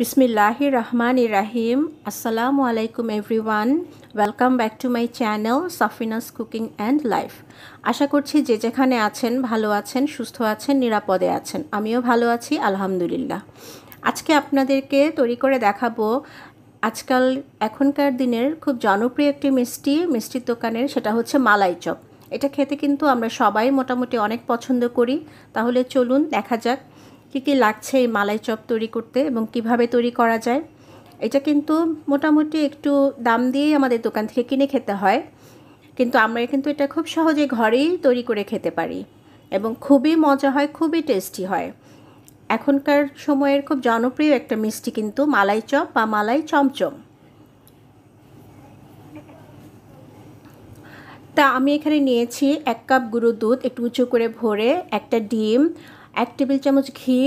বিসমিল্লাহির রহমান ইরাহিম আসসালামু আলাইকুম everyone welcome back to my channel Safina's cooking and life আশা করছি যে যেখানে আছেন ভালো আছেন সুস্থ আছেন নিরাপদে আছেন আমিও ভালো আছি আলহামদুলিল্লাহ আজকে আপনাদেরকে তৈরি করে দেখাবো আজকাল এখনকার দিনের খুব জনপ্রিয় একটি মিষ্টি মিষ্টির দোকানের সেটা হচ্ছে মালাই চপ এটা খেতে কিন্তু আমরা সবাই মোটামুটি অনেক পছন্দ করি তাহলে চলুন দেখা যাক কি কি লাগছে এই মালাই চপ তৈরি করতে এবং কিভাবে তৈরি করা যায় এটা কিন্তু মোটামুটি একটু দাম দিয়েই আমাদের দোকান থেকে কিনে খেতে হয় কিন্তু আমরা কিন্তু এটা খুব সহজে ঘরেই তৈরি করে খেতে পারি এবং খুবই মজা হয় খুবই টেস্টি হয় এখনকার সময়ের খুব জনপ্রিয় একটা মিষ্টি কিন্তু মালাই চপ বা মালাই চমচম তা আমি এখানে নিয়েছি এক কাপ গুঁড়ো দুধ একটু উঁচু করে ভরে একটা ডিম এক টেবিল চামচ ঘি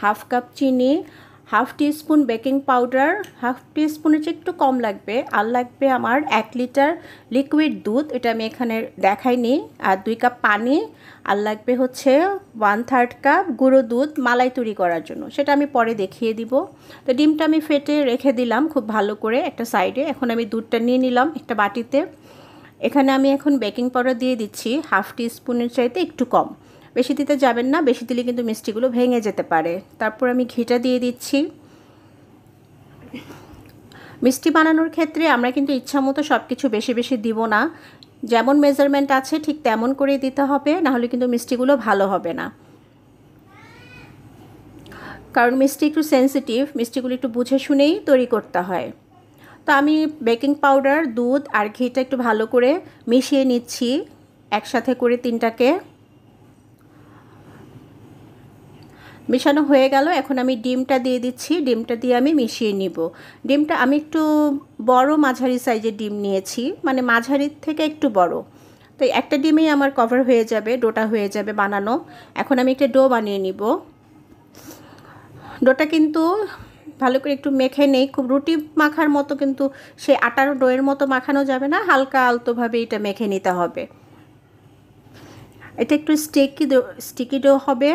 হাফ কাপ চিনি half teaspoon baking powder half টিস্পুনের চেয়ে একটু কম লাগবে আর লাগবে আমার এক লিটার লিকুইড দুধ এটা আমি এখানে দেখাইনি আর দুই কাপ পানি আর লাগবে হচ্ছে ওয়ান থার্ড কাপ গুঁড়ো দুধ মালাই তৈরি করার জন্য সেটা আমি পরে দেখিয়ে দিব তো ডিমটা আমি ফেটে রেখে দিলাম খুব ভালো করে একটা সাইডে এখন আমি দুধটা নিয়ে নিলাম একটা বাটিতে এখানে আমি এখন বেকিং পাউডার দিয়ে দিচ্ছি হাফ টিস্পুনের চাইতে একটু কম বেশি দিতে যাবেন না বেশি দিলে কিন্তু মিষ্টিগুলো ভেঙে যেতে পারে তারপর আমি ঘিটা দিয়ে দিচ্ছি মিষ্টি বানানোর ক্ষেত্রে আমরা কিন্তু ইচ্ছা মতো সব কিছু বেশি বেশি দিব না যেমন মেজারমেন্ট আছে ঠিক তেমন করে দিতে হবে নাহলে কিন্তু মিষ্টিগুলো ভালো হবে না কারণ মিষ্টি একটু সেন্সিটিভ মিষ্টিগুলো একটু বুঝে শুনেই তৈরি করতে হয় তো আমি বেকিং পাউডার দুধ আর ঘিটা একটু ভালো করে মিশিয়ে নিচ্ছি একসাথে করে তিনটাকে মেশানো হয়ে গেল এখন আমি ডিমটা দিয়ে দিচ্ছি ডিমটা দিয়ে আমি মিশিয়ে নিব ডিমটা আমি একটু বড় মাঝারি সাইজের ডিম নিয়েছি মানে মাঝারির থেকে একটু বড় তো একটা ডিমেই আমার কভার হয়ে যাবে ডোটা হয়ে যাবে বানানো এখন আমি একটা ডো বানিয়ে নিব ডোটা কিন্তু ভালো করে একটু মেখে নেই খুব রুটি মাখার মতো কিন্তু সেই আটার ডোয়ের মতো মাখানো যাবে না হালকা আলতোভাবে এটা মেখে নিতে হবে এটা একটু স্টিকি ডো স্টিকি ডো হবে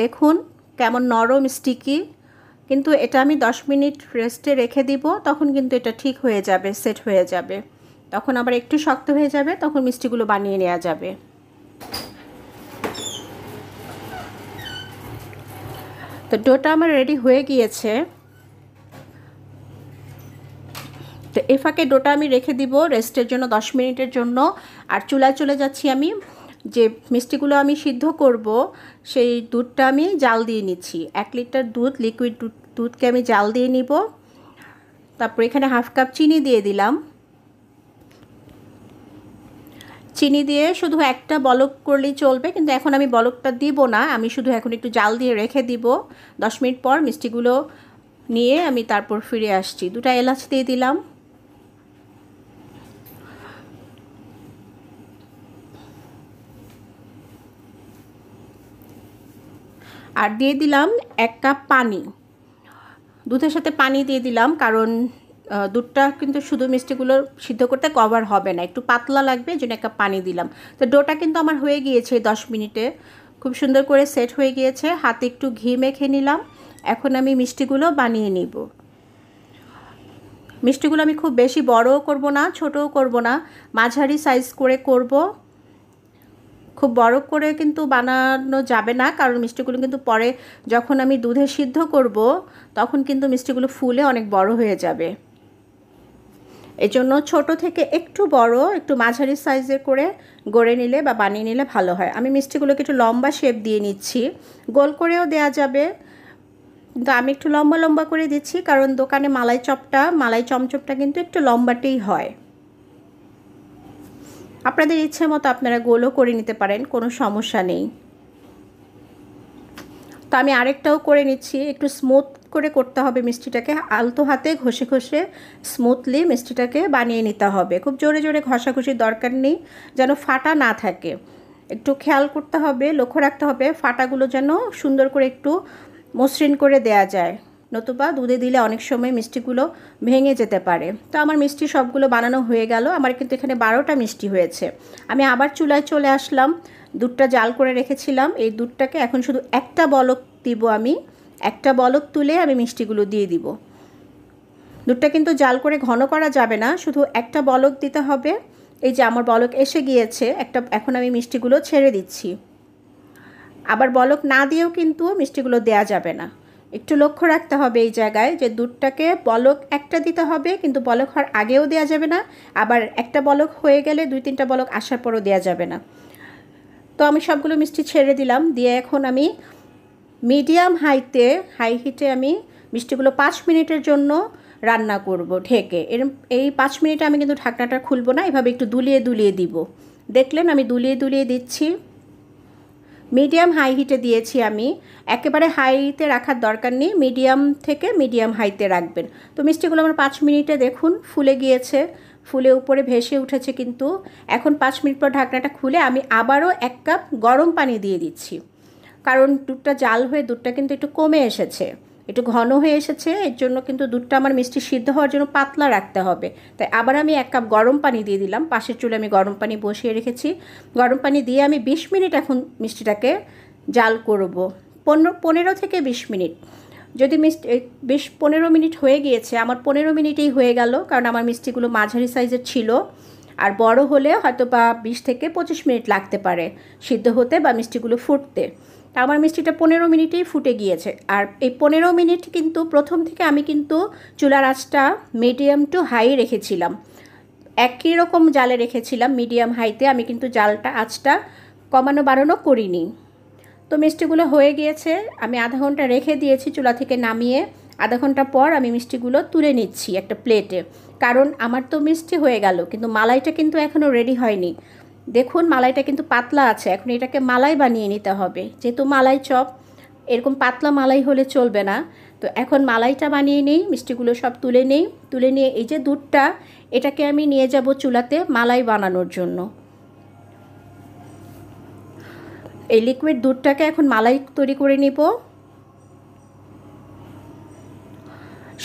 দেখুন কেমন নরম স্টিকি কিন্তু এটা আমি 10 মিনিট রেস্টে রেখে দিব তখন কিন্তু এটা ঠিক হয়ে যাবে সেট হয়ে যাবে তখন আবার একটু শক্ত হয়ে যাবে তখন মিষ্টিগুলো বানিয়ে নেওয়া যাবে তো ডোটা আমার রেডি হয়ে গিয়েছে তো এ ফাঁকে ডোটা আমি রেখে দিব রেস্টের জন্য 10 মিনিটের জন্য আর চুলায় চলে যাচ্ছি আমি যে মিষ্টিগুলো আমি সিদ্ধ করব সেই দুধটা আমি জাল দিয়ে নিচ্ছি এক লিটার দুধ লিকুইড দুধ দুধকে আমি জাল দিয়ে নিব তারপর এখানে হাফ কাপ চিনি দিয়ে দিলাম চিনি দিয়ে শুধু একটা বলক করলেই চলবে কিন্তু এখন আমি বলকটা দিব না আমি শুধু এখন একটু জাল দিয়ে রেখে দিব দশ মিনিট পর মিষ্টিগুলো নিয়ে আমি তারপর ফিরে আসছি দুটা এলাচ দিয়ে দিলাম আর দিয়ে দিলাম এক কাপ পানি দুধের সাথে পানি দিয়ে দিলাম কারণ দুধটা কিন্তু শুধু মিষ্টিগুলো সিদ্ধ করতে কভার হবে না একটু পাতলা লাগবে এই জন্য এক কাপ পানি দিলাম তো ডোটা কিন্তু আমার হয়ে গিয়েছে দশ মিনিটে খুব সুন্দর করে সেট হয়ে গিয়েছে হাতে একটু ঘি মেখে নিলাম এখন আমি মিষ্টিগুলো বানিয়ে নিব মিষ্টিগুলো আমি খুব বেশি বড়ও করব না ছোটও করব না মাঝারি সাইজ করে করব খুব বড় করে কিন্তু বানানো যাবে না কারণ মিষ্টিগুলো কিন্তু পরে যখন আমি দুধে সিদ্ধ করব তখন কিন্তু মিষ্টিগুলো ফুলে অনেক বড় হয়ে যাবে এই জন্য ছোট থেকে একটু বড় একটু মাঝারি সাইজের করে গড়ে নিলে বা বানিয়ে নিলে ভালো হয় আমি মিষ্টিগুলোকে একটু লম্বা শেপ দিয়ে নিচ্ছি গোল করেও দেয়া যাবে কিন্তু আমি একটু লম্বা লম্বা করে দিচ্ছি কারণ দোকানে মালাই চপটা মালাই চমচপটা কিন্তু একটু লম্বাটেই হয় আপনাদের ইচ্ছে মতো আপনারা গোলও করে নিতে পারেন কোনো সমস্যা নেই তো আমি আরেকটাও করে নিচ্ছি একটু স্মুথ করে করতে হবে মিষ্টিটাকে আলতো হাতে ঘষে ঘষে স্মুথলি মিষ্টিটাকে বানিয়ে নিতে হবে খুব জোরে জোরে ঘষাঘষির দরকার নেই যেন ফাটা না থাকে একটু খেয়াল করতে হবে লক্ষ্য রাখতে হবে ফাটাগুলো যেন সুন্দর করে একটু মসৃণ করে দেয়া যায় নতুবা দুধে দিলে অনেক সময় মিষ্টিগুলো ভেঙে যেতে পারে তো আমার মিষ্টি সবগুলো বানানো হয়ে গেল আমার কিন্তু এখানে বারোটা মিষ্টি হয়েছে আমি আবার চুলায় চলে আসলাম দুধটা জাল করে রেখেছিলাম এই দুধটাকে এখন শুধু একটা বলক দিব আমি একটা বলক তুলে আমি মিষ্টিগুলো দিয়ে দিব দুধটা কিন্তু জাল করে ঘন করা যাবে না শুধু একটা বলক দিতে হবে এই যে আমার বলক এসে গিয়েছে একটা এখন আমি মিষ্টিগুলো ছেড়ে দিচ্ছি আবার বলক না দিয়েও কিন্তু মিষ্টিগুলো দেয়া যাবে না একটু লক্ষ্য রাখতে হবে এই জায়গায় যে দুধটাকে বলক একটা দিতে হবে কিন্তু বলক হওয়ার আগেও দেওয়া যাবে না আবার একটা বলক হয়ে গেলে দুই তিনটা বলক আসার পরও দেওয়া যাবে না তো আমি সবগুলো মিষ্টি ছেড়ে দিলাম দিয়ে এখন আমি মিডিয়াম হাইতে হাই হিটে আমি মিষ্টিগুলো পাঁচ মিনিটের জন্য রান্না করব ঢেকে এর এই পাঁচ মিনিটে আমি কিন্তু ঢাকনাটা খুলবো না এভাবে একটু দুলিয়ে দুলিয়ে দিব দেখলেন আমি দুলিয়ে দুলিয়ে দিচ্ছি মিডিয়াম হাই হিটে দিয়েছি আমি একেবারে হাইতে রাখার দরকার নেই মিডিয়াম থেকে মিডিয়াম হাইতে রাখবেন তো মিষ্টিগুলো আমার পাঁচ মিনিটে দেখুন ফুলে গিয়েছে ফুলে উপরে ভেসে উঠেছে কিন্তু এখন পাঁচ মিনিট পর ঢাকনাটা খুলে আমি আবারও এক কাপ গরম পানি দিয়ে দিচ্ছি কারণ দুধটা জাল হয়ে দুধটা কিন্তু একটু কমে এসেছে একটু ঘন হয়ে এসেছে এর জন্য কিন্তু দুধটা আমার মিষ্টি সিদ্ধ হওয়ার জন্য পাতলা রাখতে হবে তাই আবার আমি এক কাপ গরম পানি দিয়ে দিলাম পাশের চুলে আমি গরম পানি বসিয়ে রেখেছি গরম পানি দিয়ে আমি ২০ মিনিট এখন মিষ্টিটাকে জাল করব পনেরো পনেরো থেকে ২০ মিনিট যদি মিষ্টি বিশ পনেরো মিনিট হয়ে গিয়েছে আমার পনেরো মিনিটেই হয়ে গেল কারণ আমার মিষ্টিগুলো মাঝারি সাইজের ছিল আর বড় হলে হয়তো বা বিশ থেকে পঁচিশ মিনিট লাগতে পারে সিদ্ধ হতে বা মিষ্টিগুলো ফুটতে তা আমার মিষ্টিটা পনেরো মিনিটেই ফুটে গিয়েছে আর এই পনেরো মিনিট কিন্তু প্রথম থেকে আমি কিন্তু চুলার আঁচটা মিডিয়াম টু হাই রেখেছিলাম একই রকম জালে রেখেছিলাম মিডিয়াম হাইতে আমি কিন্তু জালটা আঁচটা কমানো বাড়ানো করিনি তো মিষ্টিগুলো হয়ে গিয়েছে আমি আধা ঘন্টা রেখে দিয়েছি চুলা থেকে নামিয়ে আধা ঘন্টা পর আমি মিষ্টিগুলো তুলে নিচ্ছি একটা প্লেটে কারণ আমার তো মিষ্টি হয়ে গেল কিন্তু মালাইটা কিন্তু এখনও রেডি হয়নি দেখুন মালাইটা কিন্তু পাতলা আছে এখন এটাকে মালাই বানিয়ে নিতে হবে যেহেতু মালাই চপ এরকম পাতলা মালাই হলে চলবে না তো এখন মালাইটা বানিয়ে নেই মিষ্টিগুলো সব তুলে নিই তুলে নিয়ে এই যে দুধটা এটাকে আমি নিয়ে যাব চুলাতে মালাই বানানোর জন্য এই লিকুইড দুধটাকে এখন মালাই তৈরি করে নিব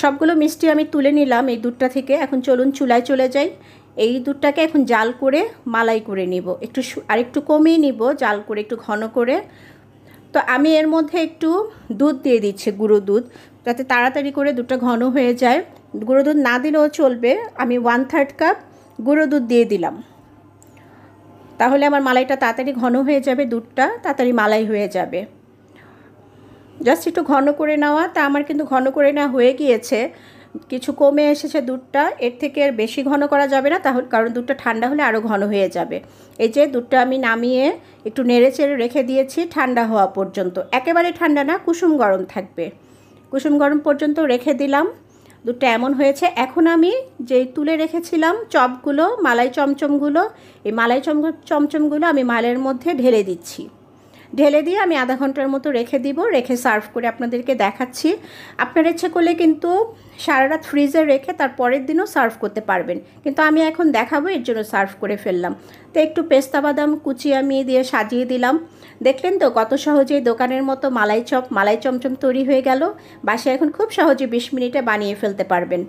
সবগুলো মিষ্টি আমি তুলে নিলাম এই দুধটা থেকে এখন চলুন চুলায় চলে যাই এই দুধটাকে এখন জাল করে মালাই করে নিব একটু আর একটু কমিয়ে নিব জাল করে একটু ঘন করে তো আমি এর মধ্যে একটু দুধ দিয়ে দিচ্ছি গুঁড়ো দুধ যাতে তাড়াতাড়ি করে দুধটা ঘন হয়ে যায় গুঁড়ো দুধ না দিলেও চলবে আমি ওয়ান থার্ড কাপ গুঁড়ো দুধ দিয়ে দিলাম তাহলে আমার মালাইটা তাড়াতাড়ি ঘন হয়ে যাবে দুধটা তাড়াতাড়ি মালাই হয়ে যাবে জাস্ট একটু ঘন করে নেওয়া তা আমার কিন্তু ঘন করে না হয়ে গিয়েছে কিছু কমে এসেছে দুধটা এর থেকে আর বেশি ঘন করা যাবে না তাহলে কারণ দুধটা ঠান্ডা হলে আরও ঘন হয়ে যাবে এই যে দুধটা আমি নামিয়ে একটু নেড়ে চেড়ে রেখে দিয়েছি ঠান্ডা হওয়া পর্যন্ত একেবারে ঠান্ডা না কুসুম গরম থাকবে কুসুম গরম পর্যন্ত রেখে দিলাম দুধটা এমন হয়েছে এখন আমি যেই তুলে রেখেছিলাম চপগুলো মালাই চমচমগুলো এই মালাই চম চমচমগুলো আমি মালের মধ্যে ঢেলে দিচ্ছি ঢেলে দিয়ে আমি আধা ঘন্টার মতো রেখে দিব রেখে সার্ভ করে আপনাদেরকে দেখাচ্ছি আপনার ইচ্ছে করলে কিন্তু সারা রাত ফ্রিজে রেখে তার পরের দিনও সার্ভ করতে পারবেন কিন্তু আমি এখন দেখাবো এর জন্য সার্ভ করে ফেললাম তো একটু পেস্তা বাদাম কুচি আমি দিয়ে সাজিয়ে দিলাম দেখলেন তো কত সহজেই দোকানের মতো মালাই চপ মালাই চমচম তৈরি হয়ে গেল বাসে এখন খুব সহজে বিশ মিনিটে বানিয়ে ফেলতে পারবেন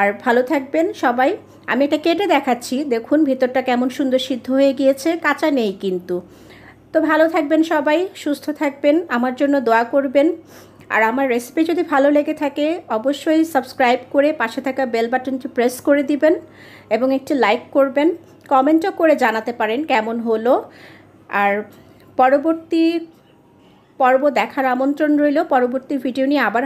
আর ভালো থাকবেন সবাই আমি এটা কেটে দেখাচ্ছি দেখুন ভিতরটা কেমন সুন্দর সিদ্ধ হয়ে গিয়েছে কাঁচা নেই কিন্তু তো ভালো থাকবেন সবাই সুস্থ থাকবেন আমার জন্য দোয়া করবেন আর আমার রেসিপি যদি ভালো লেগে থাকে অবশ্যই সাবস্ক্রাইব করে পাশে থাকা বেল বাটনটি প্রেস করে দিবেন এবং একটি লাইক করবেন কমেন্টও করে জানাতে পারেন কেমন হলো আর পরবর্তী পর্ব দেখার আমন্ত্রণ রইল পরবর্তী ভিডিও নিয়ে আবার